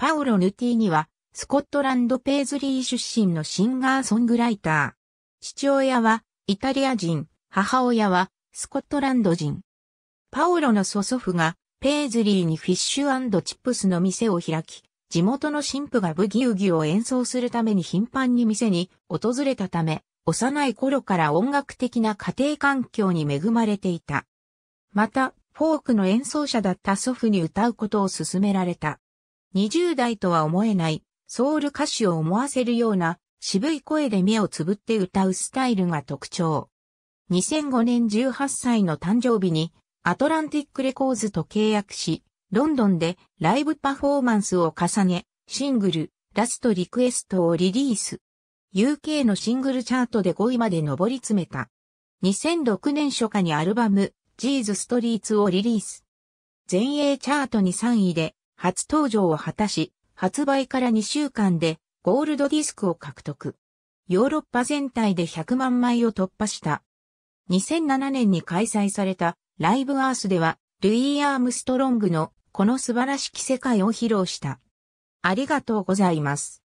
パウロ・ヌティーニは、スコットランド・ペイズリー出身のシンガーソングライター。父親は、イタリア人、母親は、スコットランド人。パウロの祖祖父が、ペイズリーにフィッシュチップスの店を開き、地元の神父がブギウギを演奏するために頻繁に店に訪れたため、幼い頃から音楽的な家庭環境に恵まれていた。また、フォークの演奏者だった祖父に歌うことを勧められた。20代とは思えない、ソウル歌手を思わせるような渋い声で目をつぶって歌うスタイルが特徴。2005年18歳の誕生日にアトランティックレコーズと契約し、ロンドンでライブパフォーマンスを重ね、シングル、ラストリクエストをリリース。UK のシングルチャートで5位まで上り詰めた。2006年初夏にアルバム、ジーズストリーツをリリース。全英チャートに3位で、初登場を果たし、発売から2週間でゴールドディスクを獲得。ヨーロッパ全体で100万枚を突破した。2007年に開催されたライブアースでは、ルイー・アームストロングのこの素晴らしき世界を披露した。ありがとうございます。